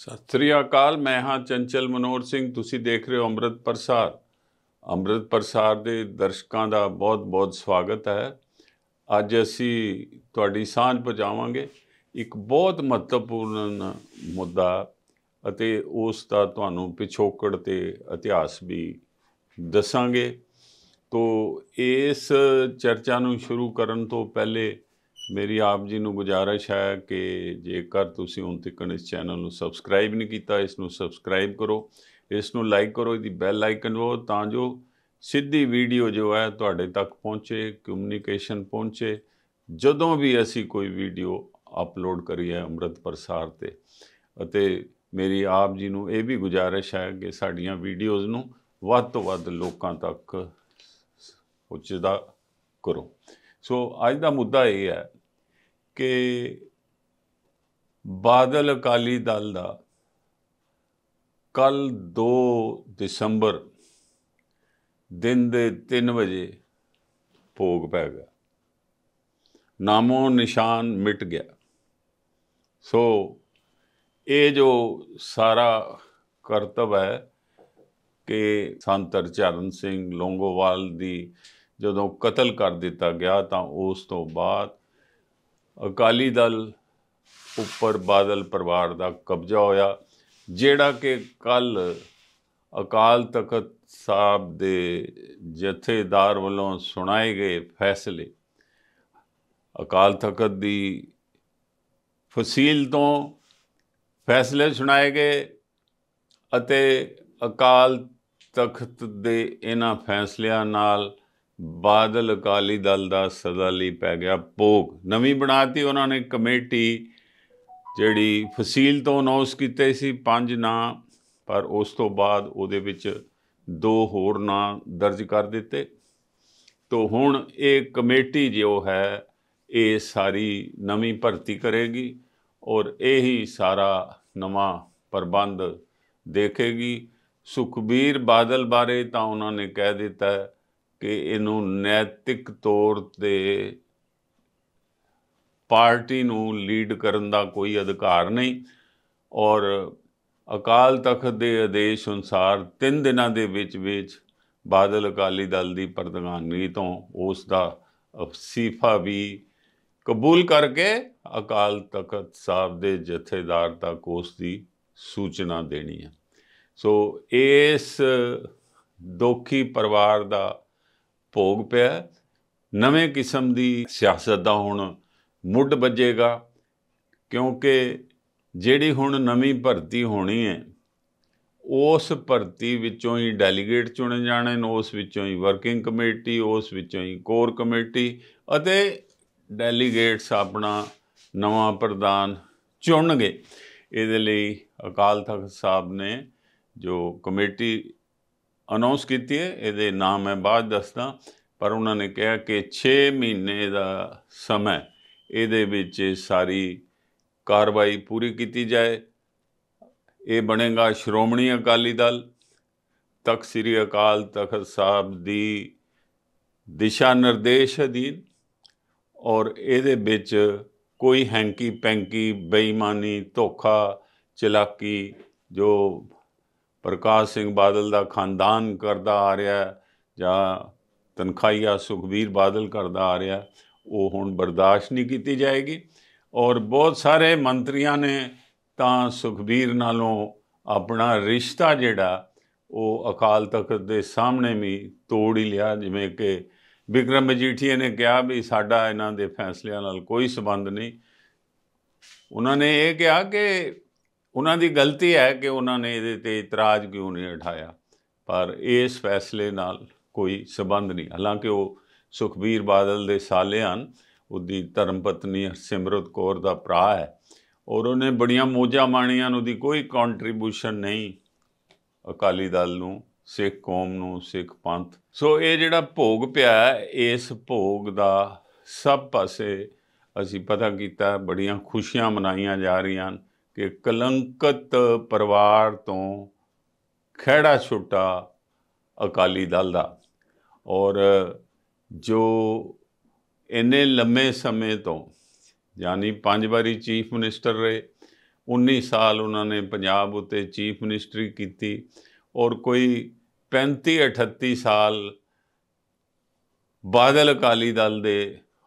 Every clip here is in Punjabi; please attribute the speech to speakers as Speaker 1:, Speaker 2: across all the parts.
Speaker 1: ਸਤਿ ਸ੍ਰੀ ਅਕਾਲ ਮੈਂ ਹਾਂ ਚੰਚਲ ਮਨੋਰ ਸਿੰਘ ਤੁਸੀਂ ਦੇਖ ਰਹੇ ਹੋ ਅੰਮ੍ਰਿਤ ਪ੍ਰਸਾਰ ਅੰਮ੍ਰਿਤ ਪ੍ਰਸਾਰ ਦੇ ਦਰਸ਼ਕਾਂ ਦਾ ਬਹੁਤ-ਬਹੁਤ ਸਵਾਗਤ ਹੈ ਅੱਜ ਅਸੀਂ ਤੁਹਾਡੀ ਸਾਂਝ ਪਹੁੰਚਾਵਾਂਗੇ ਇੱਕ ਬਹੁਤ ਮਹੱਤਵਪੂਰਨ ਮੁੱਦਾ ਅਤੇ ਉਸ ਦਾ ਤੁਹਾਨੂੰ ਪਿਛੋਕੜ ਤੇ ਇਤਿਹਾਸ ਵੀ ਦੱਸਾਂਗੇ ਤੋਂ ਇਸ ਚਰਚਾ ਨੂੰ ਸ਼ੁਰੂ ਕਰਨ ਤੋਂ ਪਹਿਲੇ ਮੇਰੀ ਆਪ ਜੀ ਨੂੰ ਗੁਜਾਰਿਸ਼ ਹੈ ਕਿ ਜੇਕਰ ਤੁਸੀਂ ਹੁਣ ਤੱਕ ਇਸ ਚੈਨਲ ਨੂੰ ਸਬਸਕ੍ਰਾਈਬ ਨਹੀਂ ਕੀਤਾ ਇਸ ਨੂੰ ਸਬਸਕ੍ਰਾਈਬ ਕਰੋ ਇਸ ਨੂੰ ਲਾਈਕ ਕਰੋ ਇਹਦੀ ਬੈਲ ਆਈਕਨ ਵੋ ਤਾਂ ਜੋ ਸਿੱਧੀ ਵੀਡੀਓ ਜੋ ਹੈ ਤੁਹਾਡੇ ਤੱਕ ਪਹੁੰਚੇ ਕਮਿਊਨੀਕੇਸ਼ਨ ਪਹੁੰਚੇ ਜਦੋਂ ਵੀ ਅਸੀਂ ਕੋਈ ਵੀਡੀਓ ਅਪਲੋਡ ਕਰੀਏ ਅੰਮ੍ਰਿਤ ਪ੍ਰਸਾਰ ਤੇ ਅਤੇ ਮੇਰੀ ਆਪ ਜੀ ਨੂੰ ਇਹ ਵੀ ਗੁਜਾਰਿਸ਼ ਹੈ ਕਿ ਸਾਡੀਆਂ ਵੀਡੀਓਜ਼ ਨੂੰ ਵੱਧ ਤੋਂ ਵੱਧ ਲੋਕਾਂ ਤੱਕ ਪਹੁੰਚਦਾ ਕਰੋ ਸੋ ਅੱਜ ਦਾ ਮੁੱਦਾ ਇਹ ਹੈ ਕਿ ਬਾਦਲ ਅਕਾਲੀ ਦਲ ਦਾ ਕੱਲ 2 ਦਸੰਬਰ ਦਿਨ ਦੇ 3 ਵਜੇ ਭੋਗ ਪੈ ਗਿਆ ਨਾਮੋ ਨਿਸ਼ਾਨ ਮਿਟ ਗਿਆ ਸੋ ਇਹ ਜੋ ਸਾਰਾ ਕਰਤਵ ਹੈ ਕਿ ਸੰਤ ਚਰਨ ਸਿੰਘ ਲੋਂਗੋਵਾਲ ਦੀ ਜਦੋਂ ਕਤਲ ਕਰ ਦਿੱਤਾ ਗਿਆ ਤਾਂ ਉਸ ਤੋਂ ਬਾਅਦ ਅਕਾਲੀ ਦਲ ਉੱਪਰ ਬਾਦਲ ਪਰਿਵਾਰ ਦਾ ਕਬਜ਼ਾ ਹੋਇਆ ਜਿਹੜਾ ਕਿ ਕੱਲ ਅਕਾਲ ਤਖਤ ਸਾਹਿਬ ਦੇ ਜਥੇਦਾਰ ਵੱਲੋਂ ਸੁਣਾਏ ਗਏ ਫੈਸਲੇ ਅਕਾਲ ਤਖਤ ਦੀ ਫਸੀਲ ਤੋਂ ਫੈਸਲੇ ਸੁਣਾਏ ਗਏ ਅਤੇ ਅਕਾਲ ਤਖਤ ਦੇ ਇਹਨਾਂ ਫੈਸਲਿਆਂ ਨਾਲ ਬਾਦਲ ਅਕਾਲੀ ਦਲ ਦਾ ਸਦਾ ਲਈ ਪੈ ਗਿਆ ਭੋਗ ਨਵੀਂ ਬਣਾਤੀ ਉਹਨਾਂ ਨੇ ਕਮੇਟੀ ਜਿਹੜੀ ਫਸੀਲ ਤੋਂ ਅਨਾਉਂਸ ਕੀਤੇ ਸੀ ਪੰਜ ਨਾਂ ਪਰ ਉਸ ਤੋਂ ਬਾਅਦ ਉਹਦੇ ਵਿੱਚ ਦੋ ਹੋਰ ਨਾਂ ਦਰਜ ਕਰ ਦਿੱਤੇ ਤੋਂ ਹੁਣ ਇਹ ਕਮੇਟੀ ਜੋ ਹੈ ਇਹ ਸਾਰੀ ਨਵੀਂ ਭਰਤੀ ਕਰੇਗੀ ਔਰ ਇਹੀ ਸਾਰਾ ਨਵਾਂ ਪ੍ਰਬੰਧ ਦੇਖੇਗੀ ਸੁਖਬੀਰ ਬਾਦਲ ਬਾਰੇ ਤਾਂ ਉਹਨਾਂ ਨੇ ਕਹਿ ਦਿੱਤਾ ਹੈ ਕਿ ਇਹਨੂੰ ਨੈਤਿਕ ਤੌਰ ਤੇ ਪਾਰਟੀ ਨੂੰ ਲੀਡ ਕਰਨ ਦਾ ਕੋਈ ਅਧਿਕਾਰ ਨਹੀਂ ਔਰ ਅਕਾਲ ਤਖਤ ਦੇ ਆਦੇਸ਼ ਅਨੁਸਾਰ 3 ਦਿਨਾਂ ਦੇ ਵਿੱਚ ਵਿੱਚ ਬਾਦਲ ਅਕਾਲੀ ਦਲ ਦੀ ਪ੍ਰਧਾਨਗੀ ਤੋਂ ਉਸ ਦਾ ਅਸਤੀਫਾ ਵੀ ਕਬੂਲ ਕਰਕੇ ਅਕਾਲ ਤਖਤ ਸਾਹਿਬ ਦੇ ਜਥੇਦਾਰ ਤੱਕ ਉਸ ਦੀ ਸੂਚਨਾ ਦੇਣੀ ਹੈ ਸੋ ਇਸ ਦੋਖੀ ਪਰਿਵਾਰ ਦਾ ਭੋਗ ਪਿਆ ਨਵੇਂ ਕਿਸਮ ਦੀ ਸਿਆਸਤ ਦਾ ਹੁਣ ਮੁੱਢ ਵੱਜੇਗਾ ਕਿਉਂਕਿ ਜਿਹੜੀ ਹੁਣ ਨਵੀਂ ਭਰਤੀ ਹੋਣੀ ਹੈ ਉਸ ਭਰਤੀ ਵਿੱਚੋਂ ਹੀ ਡੈਲੀਗੇਟ ਚੁਣੇ ਜਾਣੇ ਨੇ ਉਸ ਵਿੱਚੋਂ ਹੀ ਵਰਕਿੰਗ ਕਮੇਟੀ ਉਸ ਵਿੱਚੋਂ ਹੀ ਕੋਰ ਕਮੇਟੀ ਅਤੇ ਡੈਲੀਗੇਟਸ ਆਪਣਾ ਨਵਾਂ ਪ੍ਰਧਾਨ ਚੁਣਨਗੇ ਇਹਦੇ ਲਈ ਅਕਾਲ ਤਖਤ ਸਾਹਿਬ ਨੇ ਜੋ ਕਮੇਟੀ ਅਨਾਉਂਸ ਕੀਤੀ ਹੈ ਇਹਦੇ ਨਾਮ ਮੈਂ ਬਾਅਦ ਦੱਸਦਾ ਪਰ ਉਹਨਾਂ ਨੇ ਕਿਹਾ ਕਿ 6 ਮਹੀਨੇ ਦਾ ਸਮਾਂ ਇਹਦੇ ਵਿੱਚ ਸਾਰੀ ਕਾਰਵਾਈ ਪੂਰੀ ਕੀਤੀ ਜਾਏ ਇਹ ਬਣੇਗਾ ਸ਼੍ਰੋਮਣੀ ਅਕਾਲੀ ਦਲ ਤਖ ਸ੍ਰੀ ਅਕਾਲ ਤਖਤ ਸਾਹਿਬ ਦੀ ਦਿਸ਼ਾ ਨਿਰਦੇਸ਼ ਅਧੀਨ ਔਰ ਇਹਦੇ ਵਿੱਚ ਕੋਈ ਹੈਂਕੀ ਪੈਂਕੀ ਬੇਈਮਾਨੀ ਧੋਖਾ ਚਲਾਕੀ ਜੋ ਪ੍ਰਕਾਸ਼ ਸਿੰਘ ਬਾਦਲ ਦਾ ਖਾਨਦਾਨ ਕਰਦਾ ਆ ਰਿਹਾ ਜਾਂ ਤਨਖਾਹੀਆ ਸੁਖਵੀਰ ਬਾਦਲ ਕਰਦਾ ਆ ਰਿਹਾ ਉਹ ਹੁਣ ਬਰਦਾਸ਼ਤ ਨਹੀਂ ਕੀਤੀ ਜਾਏਗੀ ਔਰ ਬਹੁਤ ਸਾਰੇ ਮੰਤਰੀਆਂ ਨੇ ਤਾਂ ਸੁਖਬੀਰ ਨਾਲੋਂ ਆਪਣਾ ਰਿਸ਼ਤਾ ਜਿਹੜਾ ਉਹ ਅਕਾਲ ਤਖਤ ਦੇ ਸਾਹਮਣੇ ਵੀ ਤੋੜ ਹੀ ਲਿਆ ਜਿਵੇਂ ਕਿ ਵਿਕਰਮ ਮਜੀਠੀਆ ਨੇ ਕਿਹਾ ਵੀ ਸਾਡਾ ਇਹਨਾਂ ਦੇ ਫੈਸਲਿਆਂ ਨਾਲ ਕੋਈ ਸਬੰਧ ਨਹੀਂ ਉਹਨਾਂ ਨੇ ਇਹ ਕਿਹਾ ਕਿ ਉਹਨਾਂ ਦੀ ਗਲਤੀ ਹੈ ਕਿ ਉਹਨਾਂ ਨੇ ਇਹਦੇ ਤੇ ਇਤਰਾਜ਼ ਕਿਉਂ ਨਹੀਂ ਉਠਾਇਆ ਪਰ ਇਸ ਫੈਸਲੇ ਨਾਲ ਕੋਈ ਸਬੰਧ ਨਹੀਂ ਹਾਲਾਂਕਿ ਉਹ ਸੁਖਬੀਰ ਬਾਦਲ ਦੇ ਸਾਲੇ ਹਨ ਉਹਦੀ ਧਰਮ ਪਤਨੀ ਸਿਮਰਤ ਕੌਰ ਦਾ ਭਰਾ ਹੈ ਔਰ ਉਹਨੇ ਬੜੀਆਂ ਮੋਜਾਂ ਮਾਣੀਆਂ ਉਹਦੀ ਕੋਈ ਕੰਟਰੀਬਿਊਸ਼ਨ ਨਹੀਂ ਅਕਾਲੀ ਦਲ ਨੂੰ ਸਿੱਖ ਕੌਮ ਨੂੰ ਸਿੱਖ ਪੰਥ ਸੋ ਇਹ ਜਿਹੜਾ ਭੋਗ ਪਿਆ ਇਸ ਭੋਗ ਦਾ ਸਭ ਪਾਸੇ ਅਸੀਂ ਪਤਾ ਕੀਤਾ ਬੜੀਆਂ ਖੁਸ਼ੀਆਂ ਮਨਾਈਆਂ ਜਾ ਰਹੀਆਂ ਹਨ ਕਿ ਕਲੰਕਤ ਪਰਿਵਾਰ ਤੋਂ ਖਿਹੜਾ ਛੁੱਟਾ ਅਕਾਲੀ ਦਲ ਦਾ ਔਰ ਜੋ ਇੰਨੇ ਲੰਮੇ ਸਮੇਂ ਤੋਂ ਯਾਨੀ ਪੰਜ ਵਾਰੀ ਚੀਫ ਮਿਨਿਸਟਰ ਰਹੇ 19 ਸਾਲ ਉਹਨਾਂ ਨੇ ਪੰਜਾਬ ਉਤੇ ਚੀਫ ਮਿਨਿਸਟਰੀ ਕੀਤੀ ਔਰ ਕੋਈ 35 38 ਸਾਲ ਬਾਦਲ ਅਕਾਲੀ ਦਲ ਦੇ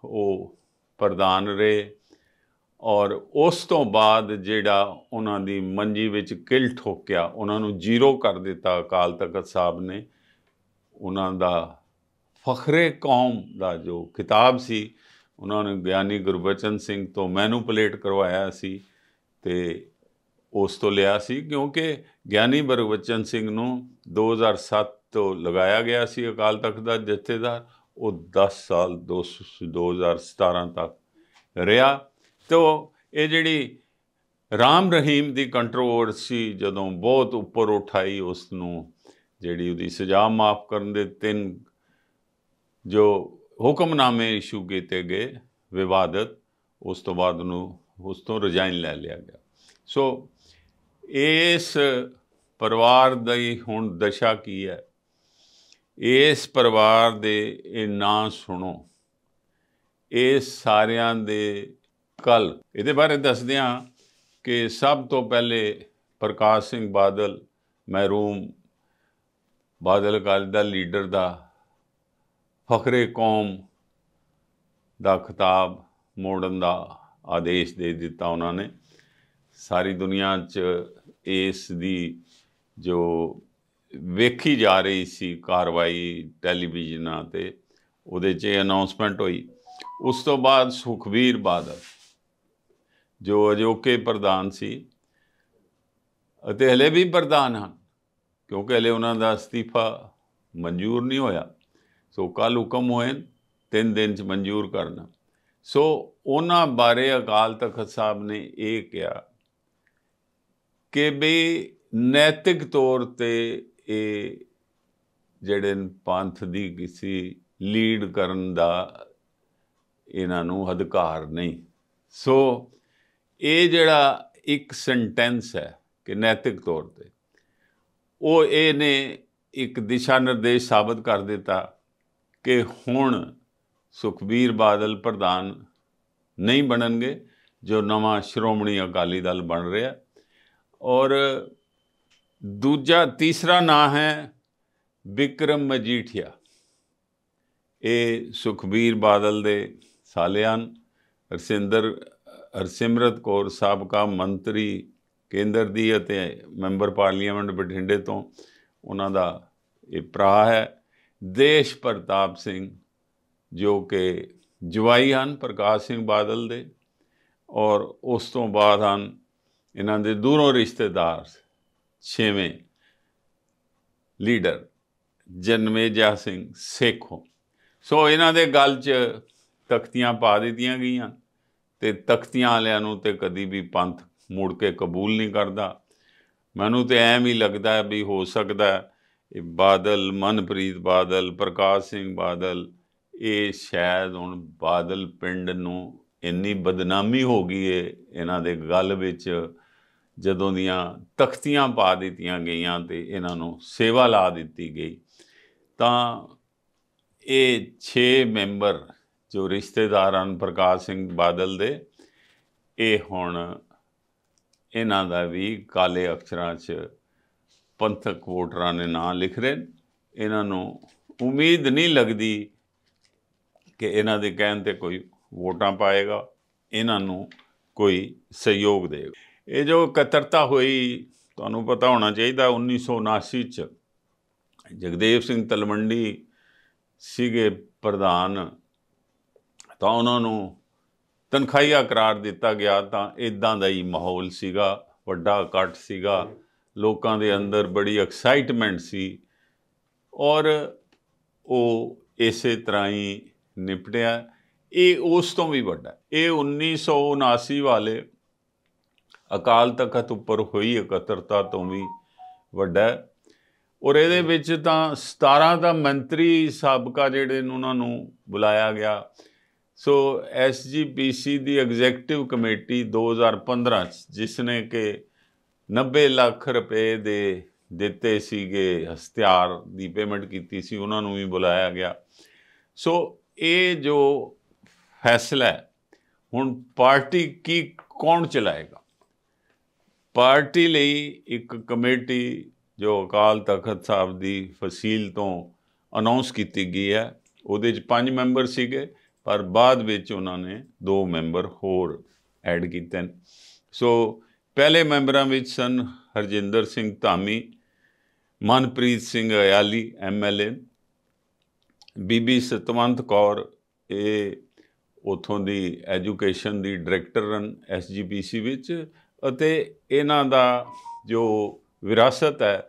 Speaker 1: ਉਹ ਪ੍ਰਧਾਨ ਰਹੇ ਔਰ ਉਸ ਤੋਂ ਬਾਅਦ ਜਿਹੜਾ ਉਹਨਾਂ ਦੀ ਮੰਜੀ ਵਿੱਚ ਕਿਲ ਠੋਕਿਆ ਉਹਨਾਂ ਨੂੰ ਜ਼ੀਰੋ ਕਰ ਦਿੱਤਾ ਅਕਾਲ ਤਖਤ ਸਾਹਿਬ ਨੇ ਉਹਨਾਂ ਦਾ ਫਖਰੇ ਕੌਮ ਦਾ ਜੋ ਕਿਤਾਬ ਸੀ ਉਹਨਾਂ ਨੇ ਗਿਆਨੀ ਗੁਰਬਚਨ ਸਿੰਘ ਤੋਂ ਮੈਨੂਪਲੇਟ ਕਰਵਾਇਆ ਸੀ ਤੇ ਉਸ ਤੋਂ ਲਿਆ ਸੀ ਕਿਉਂਕਿ ਗਿਆਨੀ ਬਰਗਵਚਨ ਸਿੰਘ ਨੂੰ 2007 ਤੋਂ ਲਗਾਇਆ ਗਿਆ ਸੀ ਅਕਾਲ ਤਖਤ ਦਾ ਜਥੇਦਾਰ ਉਹ 10 ਸਾਲ 2017 ਤੱਕ ਰਿਹਾ ਤੋ ਇਹ ਜਿਹੜੀ ਰਾਮ ਰਹੀਮ ਦੀ ਕੰਟਰੋਵਰਸੀ ਜਦੋਂ ਬਹੁਤ ਉੱਪਰ ਉਠਾਈ ਉਸ ਨੂੰ ਜਿਹੜੀ ਉਹਦੀ ਸਜ਼ਾ ਮਾਫ ਕਰਨ ਦੇ ਤਿੰਨ ਜੋ ਹੁਕਮਨਾਮੇ ਇਸ਼ੂ ਕੀਤੇ ਗਏ ਵਿਵਾਦਤ ਉਸ ਤੋਂ ਬਾਅਦ ਨੂੰ ਉਸ ਤੋਂ ਰਜਾਈਨ ਲੈ ਲਿਆ ਗਿਆ ਸੋ ਇਸ ਪਰਿਵਾਰ ਦੀ ਹੁਣ ਦਸ਼ਾ ਕੀ ਹੈ ਇਸ ਪਰਿਵਾਰ ਦੇ ਇਹ ਨਾਂ ਸੁਣੋ ਇਹ ਸਾਰਿਆਂ ਦੇ ਕੱਲ ਇਹਦੇ ਬਾਰੇ ਦੱਸਦੇ ਹਾਂ ਕਿ ਸਭ ਤੋਂ ਪਹਿਲੇ ਪ੍ਰਕਾਸ਼ ਸਿੰਘ ਬਾਦਲ ਮਹਿਰੂਮ ਬਾਦਲ ਕਾਲ ਦਾ ਲੀਡਰ ਦਾ ਫਖਰੇ ਕੌਮ ਦਾ ਖਿਤਾਬ ਮੋੜਨ ਦਾ ਆਦੇਸ਼ ਦੇ ਦਿੱਤਾ ਉਹਨਾਂ ਨੇ ਸਾਰੀ ਦੁਨੀਆ 'ਚ ਇਸ ਦੀ ਜੋ ਵੇਖੀ ਜਾ ਰਹੀ ਸੀ ਕਾਰਵਾਈ ਟੈਲੀਵਿਜ਼ਨਾਂ ਤੇ ਉਹਦੇ 'ਚ ਅਨਾਉਂਸਮੈਂਟ ਹੋਈ ਉਸ ਤੋਂ ਬਾਅਦ ਸੁਖਵੀਰ ਬਾਦਲ ਜੋ ਅਜੋਕੇ ਪ੍ਰਧਾਨ ਸੀ ਅਤੇ ਹਲੇ ਵੀ ਪ੍ਰਧਾਨ ਹਨ ਕਿਉਂਕਿ ਹਲੇ ਉਹਨਾਂ ਦਾ ਅਸਤੀਫਾ ਮਨਜ਼ੂਰ ਨਹੀਂ ਹੋਇਆ ਸੋ ਕੱਲ ਹੁਕਮ ਹੋਏ ਤਿੰਨ ਦਿਨ ਚ ਮਨਜ਼ੂਰ ਕਰਨਾ ਸੋ ਉਹਨਾਂ ਬਾਰੇ ਅਕਾਲ ਤਖਤ ਸਾਹਿਬ ਨੇ ਇਹ ਕਿਹਾ ਕਿ ਵੀ ਨੈਤਿਕ ਤੌਰ ਤੇ ਇਹ ਜਿਹੜੇ ਪੰਥ ਦੀ ਕਿਸੇ ਲੀਡ ਕਰਨ ਦਾ ਇਹਨਾਂ ਨੂੰ ਅਧਿਕਾਰ ਨਹੀਂ ਸੋ ਇਹ ਜਿਹੜਾ ਇੱਕ ਸੈਂਟੈਂਸ ਹੈ ਕਿ ਨੈਤਿਕ ਤੌਰ ਤੇ ਉਹ ਇਹ ਨੇ ਇੱਕ ਦਿਸ਼ਾ ਨਿਰਦੇਸ਼ ਸਾਬਤ ਕਰ ਦਿੱਤਾ ਕਿ ਹੁਣ ਸੁਖਬੀਰ ਬਾਦਲ ਪ੍ਰਧਾਨ ਨਹੀਂ ਬਣਨਗੇ ਜੋ ਨਵਾਂ ਸ਼੍ਰੋਮਣੀ ਅਕਾਲੀ ਦਲ ਬਣ ਰਿਹਾ ਔਰ ਦੂਜਾ ਤੀਸਰਾ ਨਾਂ ਹੈ ਵਿਕਰਮ ਮਜੀਠੀਆ ਇਹ ਸੁਖਬੀਰ ਬਾਦਲ ਦੇ ਸਾਲਿਆਨ ਰਸਿੰਦਰ ਹਰਸਿਮਰਤ ਕੌਰ ਸਾਬਕਾ ਮੰਤਰੀ ਕੇਂਦਰ ਦੀ ਅਤੇ ਮੈਂਬਰ ਪਾਰਲੀਮੈਂਟ ਬਠਿੰਡੇ ਤੋਂ ਉਹਨਾਂ ਦਾ ਇਹ ਭਰਾ ਹੈ ਦੇਸ਼ ਪ੍ਰਤਾਪ ਸਿੰਘ ਜੋ ਕਿ ਜਵਾਈ ਹਨ ਪ੍ਰਕਾਸ਼ ਸਿੰਘ ਬਾਦਲ ਦੇ ਔਰ ਉਸ ਤੋਂ ਬਾਅਦ ਹਨ ਇਹਨਾਂ ਦੇ ਦੂਰੋਂ ਰਿਸ਼ਤੇਦਾਰ ਛੇਵੇਂ ਲੀਡਰ ਜਨਮੇਜਾ ਸਿੰਘ ਸੇਖੋ ਸੋ ਇਹਨਾਂ ਦੇ ਗੱਲ 'ਚ ਤਖਤੀਆਂ ਪਾ ਦਿੱਤੀਆਂ ਗਈਆਂ ਤੇ ਤਖਤੀਆਂ ਵਾਲਿਆਂ ਨੂੰ ਤੇ ਕਦੀ ਵੀ ਪੰਥ ਮੁੜ ਕੇ ਕਬੂਲ ਨਹੀਂ ਕਰਦਾ ਮੈਨੂੰ ਤੇ ਐਂ ਵੀ ਲੱਗਦਾ ਵੀ ਹੋ ਸਕਦਾ ਇਹ ਬਾਦਲ ਮਨਪ੍ਰੀਤ ਬਾਦਲ ਪ੍ਰਕਾਸ਼ ਸਿੰਘ ਬਾਦਲ ਇਹ ਸ਼ਾਇਦ ਹੁਣ ਬਾਦਲ ਪਿੰਡ ਨੂੰ ਇੰਨੀ ਬਦਨਾਮੀ ਹੋ ਗਈ ਏ ਇਹਨਾਂ ਦੇ ਗੱਲ ਵਿੱਚ ਜਦੋਂ ਦੀਆਂ ਤਖਤੀਆਂ ਪਾ ਦਿੱਤੀਆਂ ਗਈਆਂ ਤੇ ਇਹਨਾਂ ਨੂੰ ਸੇਵਾ ਲਾ ਦਿੱਤੀ ਗਈ ਤਾਂ ਇਹ 6 ਮੈਂਬਰ ਜੋ ਰਿਸ਼ਤੇਦਾਰ ਹਨ ਪ੍ਰਕਾਸ਼ ਸਿੰਘ ਬਾਦਲ ਦੇ ਇਹ ਹੁਣ ਇਹਨਾਂ ਦਾ ਵੀ ਕਾਲੇ ਅਕਸ਼ਰਾਂ 'ਚ ਪੰਥਕ ਵੋਟਰਾਂ ਨੇ ਨਾਂ ਲਿਖ ਰਹੇ ਇਹਨਾਂ ਨੂੰ ਉਮੀਦ ਨਹੀਂ ਲੱਗਦੀ ਕਿ ਇਹਨਾਂ ਦੇ ਕਹਿਣ ਤੇ ਕੋਈ ਵੋਟਾਂ ਪਾਏਗਾ ਇਹਨਾਂ ਨੂੰ ਕੋਈ ਸਹਿਯੋਗ ਦੇਗਾ ਇਹ ਜੋ ਕਤਰਤਾ ਹੋਈ ਤੁਹਾਨੂੰ ਪਤਾ ਹੋਣਾ ਚਾਹੀਦਾ 1979 ਚ ਜਗਦੇਵ ਸਿੰਘ ਤਲਵੰਡੀ ਸੀਗੇ ਪ੍ਰਧਾਨ ਤਾਂ ਉਹਨਾਂ ਨੂੰ ਤਨਖਾਹੀਆ ਕਰਾਰ ਦਿੱਤਾ ਗਿਆ ਤਾਂ ਇਦਾਂ ਦਾ ਹੀ ਮਾਹੌਲ ਸੀਗਾ ਵੱਡਾ ਇਕੱਠ ਸੀਗਾ ਲੋਕਾਂ ਦੇ ਅੰਦਰ ਬੜੀ ਐਕਸਾਈਟਮੈਂਟ ਸੀ ਔਰ ਉਹ ਇਸੇ ਤਰ੍ਹਾਂ ਹੀ ਨਿਪਟਿਆ ਇਹ ਉਸ ਤੋਂ ਵੀ ਵੱਡਾ ਇਹ 1979 ਵਾਲੇ ਅਕਾਲ ਤਖਤ ਉੱਪਰ ਹੋਈ ਇਕੱਤਰਤਾ ਤੋਂ ਵੀ ਵੱਡਾ ਔਰ ਇਹਦੇ ਵਿੱਚ ਤਾਂ 17 ਦਾ ਮੰਤਰੀ ਸਾਬਕਾ ਜਿਹੜੇ ਨੂੰ ਉਹਨਾਂ ਨੂੰ ਬੁਲਾਇਆ ਗਿਆ ਸੋ ਐਸਜੀਪੀਸੀ ਦੀ ਐਗਜ਼ੈਕਟਿਵ ਕਮੇਟੀ 2015 ਚ ਜਿਸ ਨੇ ਕਿ 90 ਲੱਖ ਰੁਪਏ ਦੇ ਦਿੱਤੇ ਸੀਗੇ ਹਸਤਿਆਰ ਦੀ ਪੇਮੈਂਟ ਕੀਤੀ ਸੀ ਉਹਨਾਂ ਨੂੰ ਵੀ ਬੁਲਾਇਆ ਗਿਆ ਸੋ ਇਹ ਜੋ ਫੈਸਲਾ ਹੁਣ ਪਾਰਟੀ ਕੀ ਕੌਣ ਚਲਾਏਗਾ ਪਾਰਟੀ ਲਈ ਇੱਕ ਕਮੇਟੀ ਜੋ ਅਕਾਲ ਤਖਤ ਸਾਹਿਬ ਦੀ ਫਸੀਲ ਤੋਂ ਅਨਾਉਂਸ ਕੀਤੀ ਗਈ ਹੈ ਉਹਦੇ ਚ ਪੰਜ ਮੈਂਬਰ ਸੀਗੇ ਪਰ ਬਾਅਦ ਵਿੱਚ ਉਹਨਾਂ ਨੇ ਦੋ ਮੈਂਬਰ ਹੋਰ ਐਡ ਕੀਤੇ ਸੋ ਪਹਿਲੇ ਮੈਂਬਰਾਂ ਵਿੱਚ ਸਨ ਹਰਜਿੰਦਰ ਸਿੰਘ ਧਾਮੀ ਮਨਪ੍ਰੀਤ ਸਿੰਘ ਅਯਾਲੀ ਐਮਐਲਏ ਬੀਬੀ ਸਤਵੰਤ ਕੌਰ ਇਹ ਉਥੋਂ ਦੀ ਐਜੂਕੇਸ਼ਨ ਦੀ ਡਾਇਰੈਕਟਰ ਹਨ ਐਸਜੀਪੀਸੀ ਵਿੱਚ ਅਤੇ ਇਹਨਾਂ ਦਾ ਜੋ ਵਿਰਾਸਤ ਹੈ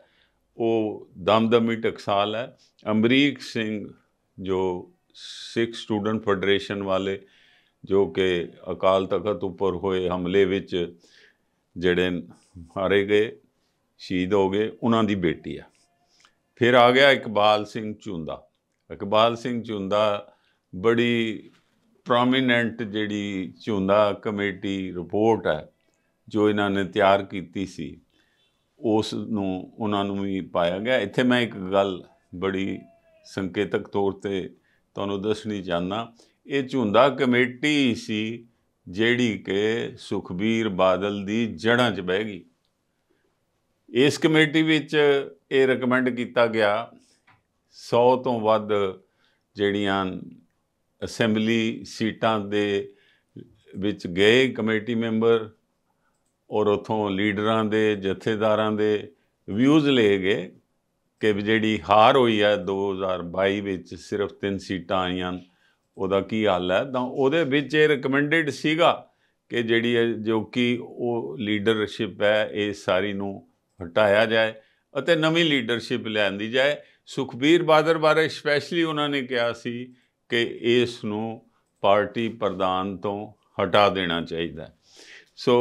Speaker 1: ਉਹ ਦਮਦਮੀ ਟਕਸਾਲ ਹੈ ਅਮਰੀਕ ਸਿੰਘ ਜੋ ਸਿੱਖ ਸਟੂਡੈਂਟ ਫੈਡਰੇਸ਼ਨ ਵਾਲੇ ਜੋ ਕਿ ਅਕਾਲ ਤਖਤ ਉੱਪਰ ਹੋਏ ਹਮਲੇ ਵਿੱਚ ਜਿਹੜੇ ਮਾਰੇ ਗਏ ਸ਼ਹੀਦ ਹੋ ਗਏ ਉਹਨਾਂ ਦੀ ਬੇਟੀ ਆ ਫਿਰ ਆ ਗਿਆ ਇਕਬਾਲ ਸਿੰਘ ਚੁੰਦਾ ਇਕਬਾਲ ਸਿੰਘ ਚੁੰਦਾ ਬੜੀ ਪ੍ਰੋਮੀਨੈਂਟ ਜਿਹੜੀ ਚੁੰਦਾ ਕਮੇਟੀ ਰਿਪੋਰਟ ਹੈ ਜੋ ਇਹਨਾਂ ਨੇ ਤਿਆਰ ਕੀਤੀ ਸੀ ਉਸ ਨੂੰ ਉਹਨਾਂ ਨੂੰ ਵੀ ਪਾਇਆ ਗਿਆ ਇੱਥੇ ਮੈਂ ਇੱਕ ਗੱਲ ਬੜੀ ਸੰਕੇਤਕ ਤੌਰ ਤੇ ਤੁਹਾਨੂੰ ਦੱਸਣੀ ਚਾਹਨਾ ਇਹ ਝੁੰਦਾ ਕਮੇਟੀ ਸੀ ਜਿਹੜੀ ਕਿ ਸੁਖਬੀਰ ਬਾਦਲ ਦੀ ਜੜਾਂ 'ਚ ਬਹਿ ਗਈ ਇਸ ਕਮੇਟੀ ਵਿੱਚ ਇਹ ਰეკਮੈਂਡ ਕੀਤਾ ਗਿਆ 100 ਤੋਂ ਵੱਧ ਜਿਹੜੀਆਂ ਅਸੈਂਬਲੀ ਸੀਟਾਂ ਦੇ ਵਿੱਚ ਗਏ ਕਮੇਟੀ ਮੈਂਬਰ ਔਰ ਉਥੋਂ ਲੀਡਰਾਂ ਦੇ ਜਥੇਦਾਰਾਂ ਦੇ ਵਿਊਜ਼ ਲਏ ਗਏ ਕਿ ਜਿਹੜੀ ਹਾਰ ਹੋਈ ਹੈ 2022 ਵਿੱਚ ਸਿਰਫ 3 ਸੀਟਾਂ ਆਈਆਂ ਉਹਦਾ ਕੀ ਹਾਲ ਹੈ ਤਾਂ ਉਹਦੇ ਵਿੱਚ ਇਹ ਰეკਮੈਂਡਡ ਸੀਗਾ ਕਿ ਜਿਹੜੀ ਜੋ ਕਿ ਉਹ ਲੀਡਰਸ਼ਿਪ ਹੈ ਇਹ ਸਾਰੀ ਨੂੰ ਹਟਾਇਆ ਜਾਏ ਅਤੇ ਨਵੀਂ ਲੀਡਰਸ਼ਿਪ ਲਿਆਂਦੀ ਜਾਏ ਸੁਖਬੀਰ ਬਾਦਰ ਬਾਰੇ ਸਪੈਸ਼ਲੀ ਉਹਨਾਂ ਨੇ ਕਿਹਾ ਸੀ ਕਿ ਇਸ ਨੂੰ ਪਾਰਟੀ ਪ੍ਰਧਾਨ ਤੋਂ ਹਟਾ ਦੇਣਾ ਚਾਹੀਦਾ ਸੋ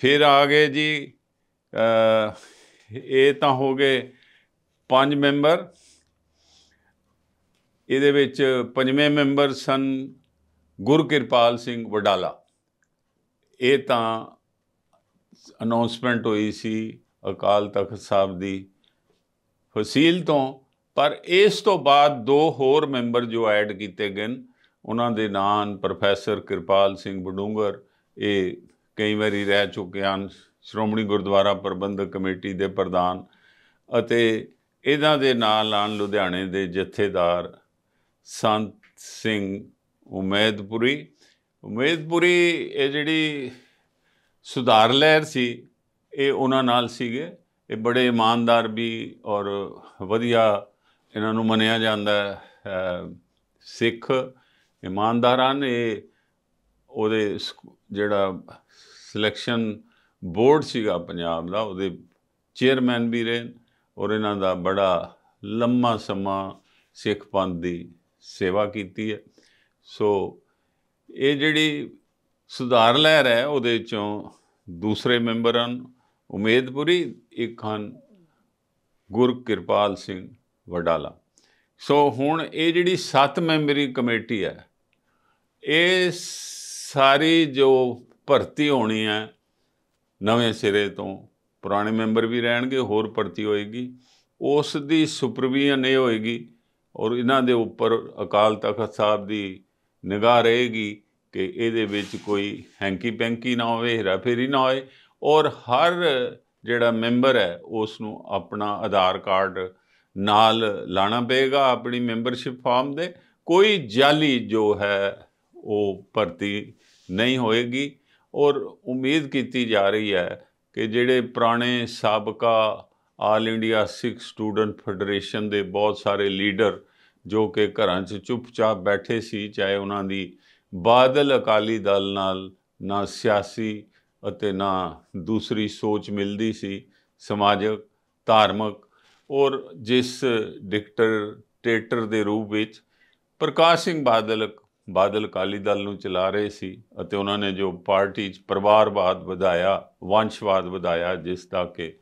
Speaker 1: ਫਿਰ ਆ ਗਏ ਜੀ ਇਹ ਤਾਂ ਹੋ ਗਏ ਪੰਜ ਮੈਂਬਰ ਇਹਦੇ ਵਿੱਚ ਪੰਜਵੇਂ ਮੈਂਬਰ ਸਨ ਗੁਰਕਿਰਪਾਲ ਸਿੰਘ ਵਡਾਲਾ ਇਹ ਤਾਂ ਅਨਾਉਂਸਮੈਂਟ ਹੋਈ ਸੀ ਅਕਾਲ ਤਖਤ ਸਾਹਿਬ ਦੀ ਫਸੀਲ ਤੋਂ ਪਰ ਇਸ ਤੋਂ ਬਾਅਦ ਦੋ ਹੋਰ ਮੈਂਬਰ ਜੋ ਐਡ ਕੀਤੇ ਗਏ ਉਹਨਾਂ ਦੇ ਨਾਮ ਪ੍ਰੋਫੈਸਰ ਕਿਰਪਾਲ ਸਿੰਘ ਬਡੂੰਗਰ ਇਹ ਕਈ ਵਾਰੀ ਰਹਿ ਚੁੱਕੇ ਹਨ ਸ਼੍ਰੋਮਣੀ ਗੁਰਦੁਆਰਾ ਪ੍ਰਬੰਧਕ ਕਮੇਟੀ ਦੇ ਪ੍ਰਧਾਨ ਅਤੇ ਇਹਨਾਂ ਦੇ ਨਾਲ ਲਾਣ ਲੁਧਿਆਣੇ ਦੇ ਜਥੇਦਾਰ ਸੰਤ ਸਿੰਘ ਉਮੇਦਪੁਰੀ ਉਮੇਦਪੁਰੀ ਇਹ ਜਿਹੜੀ ਸੁਧਾਰ ਲਹਿਰ ਸੀ ਇਹ ਉਹਨਾਂ ਨਾਲ ਸੀਗੇ ਇਹ ਬੜੇ ਇਮਾਨਦਾਰ ਵੀ ਔਰ ਵਧੀਆ ਇਹਨਾਂ ਨੂੰ ਮੰਨਿਆ ਜਾਂਦਾ ਸਿੱਖ ਇਮਾਨਦਾਰਾਂ ਨੇ ਉਹਦੇ ਜਿਹੜਾ ਸਿਲੈਕਸ਼ਨ ਬੋਰਡ ਸੀਗਾ ਪੰਜਾਬ ਦਾ ਉਹਦੇ ਚੇਅਰਮੈਨ ਵੀ ਰਹੇ ਔਰ ਇਹਨਾਂ ਦਾ ਬੜਾ ਲੰਮਾ ਸਮਾਂ ਸਿੱਖ ਪੰਥ ਦੀ ਸੇਵਾ ਕੀਤੀ ਹੈ ਸੋ ਇਹ ਜਿਹੜੀ ਸੁਧਾਰ ਲਹਿਰ ਹੈ ਉਹਦੇ ਚੋਂ ਦੂਸਰੇ ਮੈਂਬਰ ਹਨ ਉਮੇਦਪੁਰੀ ਇੱਕ ਹਨ ਗੁਰ ਕਿਰਪਾਲ ਸਿੰਘ ਵਡਾਲਾ ਸੋ ਹੁਣ ਇਹ ਜਿਹੜੀ 7 ਮੈਂਬਰੀ ਕਮੇਟੀ ਹੈ ਇਹ ਸਾਰੀ ਜੋ ਭਰਤੀ ਹੋਣੀ ਹੈ ਨਵੇਂ ਸਿਰੇ ਤੋਂ ਪੁਰਾਣੇ ਮੈਂਬਰ ਵੀ ਰਹਿਣਗੇ ਹੋਰ ਭਰਤੀ ਹੋਏਗੀ ਉਸ ਦੀ ਸੁਪਰਵੀਜ਼ਨ ਇਹ ਹੋਏਗੀ ਔਰ ਇਹਨਾਂ ਦੇ ਉੱਪਰ ਅਕਾਲ ਤਖਤ ਸਾਹਿਬ ਦੀ ਨਿਗਾਹ ਰਹੇਗੀ ਕਿ ਇਹਦੇ ਵਿੱਚ ਕੋਈ ਹੈਂਕੀ ਪੈਂਕੀ ਨਾ ਹੋਵੇ ਹੇਰਾਫੇਰੀ ਨਾ ਹੋਏ ਔਰ ਹਰ ਜਿਹੜਾ ਮੈਂਬਰ ਹੈ ਉਸ ਨੂੰ ਆਪਣਾ ਆਧਾਰ ਕਾਰਡ ਨਾਲ ਲਾਣਾ ਪਏਗਾ ਆਪਣੀ ਮੈਂਬਰਸ਼ਿਪ ਫਾਰਮ ਦੇ ਕੋਈ ਜਾਲੀ ਜੋ ਹੈ ਉਹ ਭਰਤੀ ਨਹੀਂ ਹੋਏਗੀ ਔਰ ਉਮੀਦ ਕੀਤੀ ਜਾ ਰਹੀ ਹੈ ਕਿ ਜਿਹੜੇ ਪੁਰਾਣੇ ਸਾਬਕਾ all India Sikh student federation ਦੇ ਬਹੁਤ ਸਾਰੇ ਲੀਡਰ ਜੋ ਕਿ ਘਰਾਂ 'ਚ ਚੁੱਪਚਾਪ ਬੈਠੇ ਸੀ ਚਾਹੇ ਉਹਨਾਂ ਦੀ ਬਾਦਲ ਅਕਾਲੀ ਦਲ ਨਾਲ ਨਾ ਸਿਆਸੀ ਅਤੇ ਨਾ ਦੂਸਰੀ ਸੋਚ ਮਿਲਦੀ ਸੀ ਸਮਾਜਿਕ ਧਾਰਮਿਕ ਔਰ ਜਿਸ ਡਿਕਟੇਟਰ ਦੇ ਰੂਪ ਵਿੱਚ ਪ੍ਰਕਾਸ਼ ਸਿੰਘ ਬਾਦਲ ਬਾਦਲ ਕਾਲੀ ਦਲ ਨੂੰ ਚਲਾ ਰਹੇ ਸੀ ਅਤੇ ਉਹਨਾਂ ਨੇ ਜੋ ਪਾਰਟੀ 'ਚ ਪਰਿਵਾਰਵਾਦ ਵਧਾਇਆ ਵੰਸ਼ਵਾਦ ਵਧਾਇਆ ਜਿਸ ਦਾ ਕਿ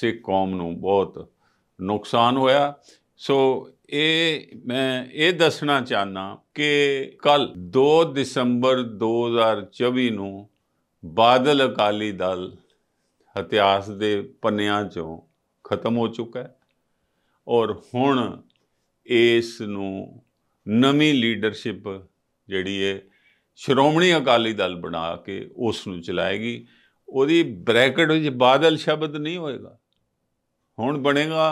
Speaker 1: ਸਿੱਖ ਕੌਮ ਨੂੰ ਬਹੁਤ ਨੁਕਸਾਨ ਹੋਇਆ ਸੋ ਇਹ ਮੈਂ ਇਹ ਦੱਸਣਾ ਚਾਹਨਾ ਕਿ ਕੱਲ 2 ਦਸੰਬਰ 2024 ਨੂੰ ਬਾਦਲ ਅਕਾਲੀ ਦਲ ਇਤਿਹਾਸ ਦੇ ਪੰਨਿਆਂ ਚੋਂ ਖਤਮ ਹੋ ਚੁੱਕਾ ਹੈ ਔਰ ਹੁਣ ਇਸ ਨੂੰ ਨਵੀਂ ਲੀਡਰਸ਼ਿਪ ਜਿਹੜੀ ਇਹ ਸ਼੍ਰੋਮਣੀ ਅਕਾਲੀ ਦਲ ਬਣਾ ਕੇ ਉਸ ਨੂੰ ਚਲਾਏਗੀ ਉਹਦੀ ਬ੍ਰੈਕਟ ਵਿੱਚ ਬਾਦਲ ਸ਼ਬਦ ਨਹੀਂ ਹੋਏਗਾ ਹੁਣ ਬਣੇਗਾ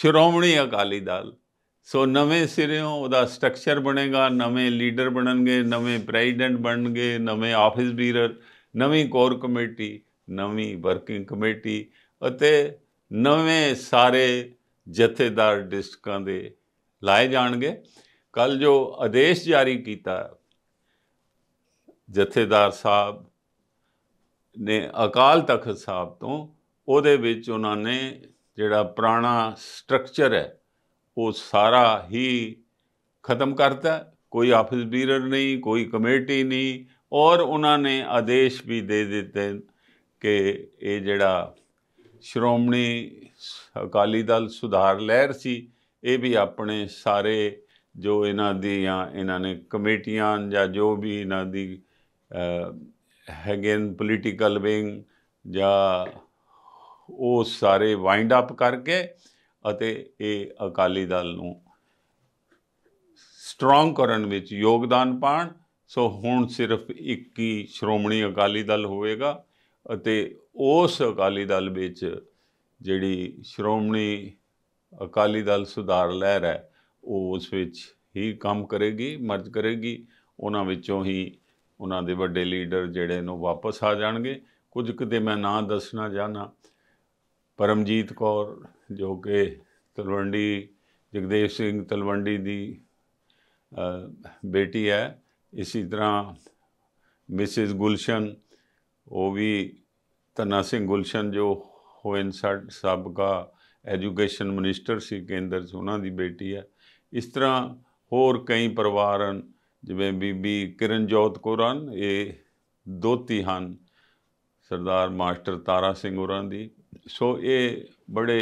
Speaker 1: ਸ਼੍ਰੋਮਣੀ ਅਕਾਲੀ ਦਲ ਸੋ ਨਵੇਂ ਸਿਰਿਓਂ ਉਹਦਾ ਸਟਰਕਚਰ ਬਣੇਗਾ ਨਵੇਂ ਲੀਡਰ ਬਣਨਗੇ ਨਵੇਂ ਪ੍ਰੈਜ਼ੀਡੈਂਟ ਬਣਨਗੇ ਨਵੇਂ ਆਫਿਸ ਬੀਰਰ ਨਵੀਂ ਕੋਰ ਕਮੇਟੀ ਨਵੀਂ ਵਰਕਿੰਗ ਕਮੇਟੀ ਅਤੇ ਨਵੇਂ ਸਾਰੇ ਜਥੇਦਾਰ ਡਿਸਟਕਾਂ ਦੇ ਲਾਏ ਜਾਣਗੇ ਕੱਲ ਜੋ ਆਦੇਸ਼ ਜਾਰੀ ਕੀਤਾ ਜਥੇਦਾਰ ਸਾਹਿਬ ਨੇ ਅਕਾਲ ਤਖਤ ਸਾਹਿਬ ਤੋਂ ਉਹਦੇ ਵਿੱਚ ਉਹਨਾਂ ਨੇ ਜਿਹੜਾ ਪੁਰਾਣਾ ਸਟਰਕਚਰ ਹੈ ਉਹ ਸਾਰਾ ਹੀ ਖਤਮ ਕਰਤਾ ਕੋਈ ਆਫਿਸ ਬੀਰਰ ਨਹੀਂ ਕੋਈ ਕਮੇਟੀ ਨਹੀਂ ਔਰ ਉਹਨਾਂ ਨੇ ਆਦੇਸ਼ ਵੀ ਦੇ ਦਿੱਤੇ ਕਿ ਇਹ ਜਿਹੜਾ ਸ਼੍ਰੋਮਣੀ ਅਕਾਲੀ ਦਲ ਸੁਧਾਰ ਲਹਿਰ ਸੀ ਇਹ ਵੀ ਆਪਣੇ ਸਾਰੇ ਜੋ ਇਹਨਾਂ ਦੀ ਜਾਂ ਇਹਨਾਂ ਨੇ ਕਮੇਟੀਆਂ ਜਾਂ ਜੋ ਵੀ ਇਹਨਾਂ ਦੀ ਹੈਗੇਨ ਪੋਲੀਟੀਕਲ ਵਿੰਗ ਜਾਂ ਉਹ ਸਾਰੇ ਵਾਈਂਡ ਅਪ ਕਰਕੇ ਅਤੇ ਇਹ ਅਕਾਲੀ ਦਲ ਨੂੰ ਸਟਰੋਂਗ ਕਰਨ ਵਿੱਚ ਯੋਗਦਾਨ ਪਾਣ ਸੋ ਹੁਣ ਸਿਰਫ ਇੱਕ ਹੀ ਸ਼੍ਰੋਮਣੀ ਅਕਾਲੀ ਦਲ ਹੋਵੇਗਾ ਅਤੇ ਉਸ ਅਕਾਲੀ ਦਲ ਵਿੱਚ ਜਿਹੜੀ ਸ਼੍ਰੋਮਣੀ ਅਕਾਲੀ ਦਲ ਸੁਧਾਰ ਲਹਿਰ ਹੈ ਉਸ ਵਿੱਚ ਹੀ ਕੰਮ ਕਰੇਗੀ ਮਰਜ ਕਰੇਗੀ ਉਹਨਾਂ ਵਿੱਚੋਂ ਹੀ ਉਹਨਾਂ ਦੇ ਵੱਡੇ ਲੀਡਰ ਜਿਹੜੇ ਨੂੰ ਵਾਪਸ ਆ ਜਾਣਗੇ ਕੁਝ ਕਿਤੇ ਮੈਂ ਨਾਂ ਦੱਸਣਾ ਜਾਣਾ ਪਰਮਜੀਤ ਕੌਰ ਜੋ ਕਿ ਤਲਵੰਡੀ ਜਗਦੇਵ ਸਿੰਘ ਤਲਵੰਡੀ ਦੀ ਬੇਟੀ ਹੈ ਇਸੇ ਤਰ੍ਹਾਂ ਮਿਸਿਸ ਗੁਲਸ਼ਨ ਉਹ ਵੀ ਤਨਾ ਸਿੰਘ ਗੁਲਸ਼ਨ ਜੋ ਹੋਇਨ ਸਾਬਕਾ ਐਜੂਕੇਸ਼ਨ ਮਿਨਿਸਟਰ ਸੀ ਕੇਂਦਰ ਚ ਉਹਨਾਂ ਦੀ ਬੇਟੀ ਹੈ ਇਸ ਤਰ੍ਹਾਂ ਹੋਰ ਕਈ ਪਰਿਵਾਰ ਹਨ ਜਿਵੇਂ ਬੀਬੀ ਕਿਰਨਜੋਤ ਕੋਰਨ ਇਹ ਦੋਤੀ ਹਨ ਸਰਦਾਰ ਮਾਸਟਰ ਤਾਰਾ ਸਿੰਘ ਹੋਰਾਂ ਦੀ ਸੋ ਇਹ ਬੜੇ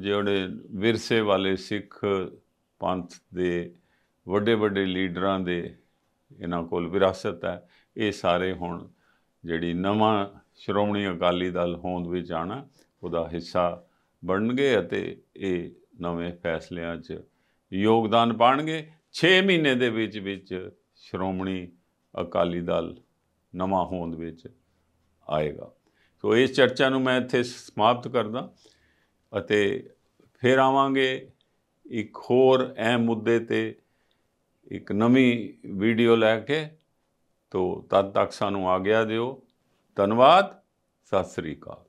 Speaker 1: ਜਿਹੜੇ ਵਿਰਸੇ ਵਾਲੇ ਸਿੱਖ ਪੰਥ ਦੇ ਵੱਡੇ ਵੱਡੇ ਲੀਡਰਾਂ ਦੇ ਇਹਨਾਂ ਕੋਲ ਵਿਰਾਸਤ ਹੈ ਇਹ ਸਾਰੇ ਹੁਣ ਜਿਹੜੀ ਨਵਾਂ ਸ਼੍ਰੋਮਣੀ ਅਕਾਲੀ ਦਲ ਹੋਂਦ ਵਿੱਚ ਆਣਾ ਉਹਦਾ ਹਿੱਸਾ ਬਣਨਗੇ ਅਤੇ ਇਹ ਨਵੇਂ ਫੈਸਲਿਆਂ 'ਚ ਯੋਗਦਾਨ ਪਾਣਗੇ 6 ਮਹੀਨੇ ਦੇ ਵਿੱਚ ਵਿੱਚ ਸ਼੍ਰੋਮਣੀ ਅਕਾਲੀ ਦਲ ਨਵਾਂ ਹੋਂਦ ਵਿੱਚ ਆਏਗਾ ਸੋ ਇਸ ਚਰਚਾ ਨੂੰ ਮੈਂ ਇੱਥੇ ਸਮਾਪਤ ਕਰਦਾ ਅਤੇ ਫਿਰ ਆਵਾਂਗੇ ਇੱਕ ਹੋਰ ਅਹਿਮ ਮੁੱਦੇ ਤੇ ਇੱਕ ਨਵੀਂ ਵੀਡੀਓ ਲੈ ਕੇ ਤੋ ਤਦ ਤੱਕ ਸਾਨੂੰ ਆ ਗਿਆ ਦਿਓ ਧੰਨਵਾਦ ਸਤਿ ਸ੍ਰੀ ਅਕਾਲ